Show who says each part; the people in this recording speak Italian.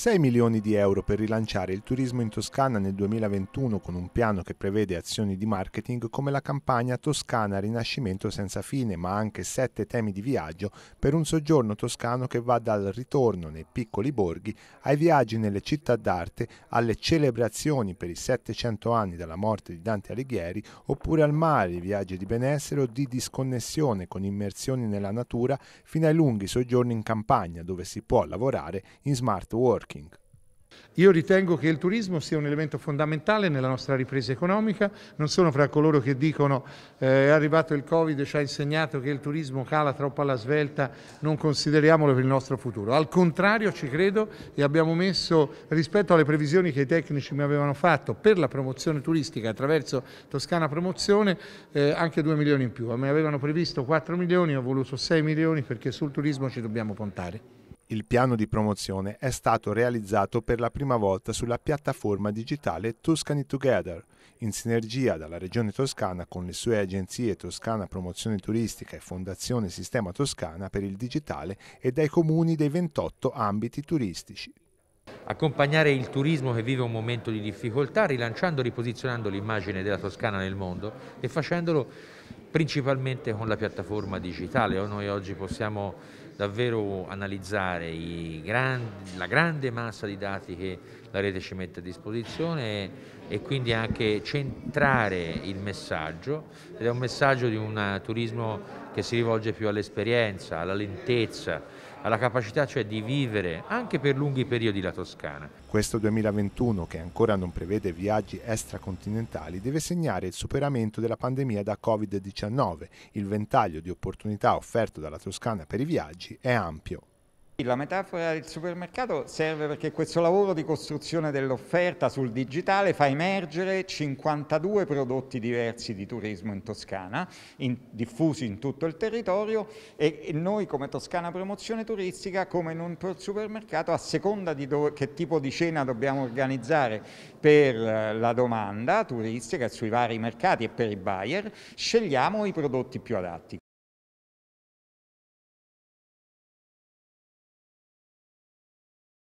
Speaker 1: 6 milioni di euro per rilanciare il turismo in Toscana nel 2021 con un piano che prevede azioni di marketing come la campagna Toscana Rinascimento senza fine, ma anche 7 temi di viaggio per un soggiorno toscano che va dal ritorno nei piccoli borghi ai viaggi nelle città d'arte, alle celebrazioni per i 700 anni dalla morte di Dante Alighieri, oppure al mare, i viaggi di benessere o di disconnessione con immersioni nella natura, fino ai lunghi soggiorni in campagna dove si può lavorare in
Speaker 2: smart work working. Io ritengo che il turismo sia un elemento fondamentale nella nostra ripresa economica, non sono fra coloro che dicono eh, è arrivato il Covid, e ci ha insegnato che il turismo cala troppo alla svelta, non consideriamolo per il nostro futuro. Al contrario ci credo e abbiamo messo rispetto alle previsioni che i tecnici mi avevano fatto per la promozione turistica attraverso Toscana Promozione eh, anche 2 milioni in più. Mi avevano previsto 4 milioni, ho voluto 6 milioni perché sul turismo ci dobbiamo puntare.
Speaker 1: Il piano di promozione è stato realizzato per la prima volta sulla piattaforma digitale Tuscany Together, in sinergia dalla Regione Toscana con le sue agenzie Toscana Promozione Turistica e Fondazione Sistema Toscana per il Digitale e dai comuni dei 28 ambiti
Speaker 3: turistici. Accompagnare il turismo che vive un momento di difficoltà, rilanciando e riposizionando l'immagine della Toscana nel mondo e facendolo principalmente con la piattaforma digitale. O noi oggi possiamo davvero analizzare grandi, la grande massa di dati che la rete ci mette a disposizione e quindi anche centrare il messaggio ed è un messaggio di un turismo che si rivolge più all'esperienza, alla lentezza, alla capacità cioè di vivere anche per lunghi periodi la Toscana.
Speaker 1: Questo 2021, che ancora non prevede viaggi extracontinentali, deve segnare il superamento della pandemia da Covid-19. Il ventaglio di opportunità offerto dalla Toscana per i viaggi è ampio.
Speaker 4: La metafora del supermercato serve perché questo lavoro di costruzione dell'offerta sul digitale fa emergere 52 prodotti diversi di turismo in Toscana, in, diffusi in tutto il territorio e, e, noi come Toscana Promozione Turistica, come in un supermercato, a seconda di dove, che tipo di cena dobbiamo organizzare per eh, la domanda turistica sui vari mercati e per i buyer, scegliamo i prodotti più adatti.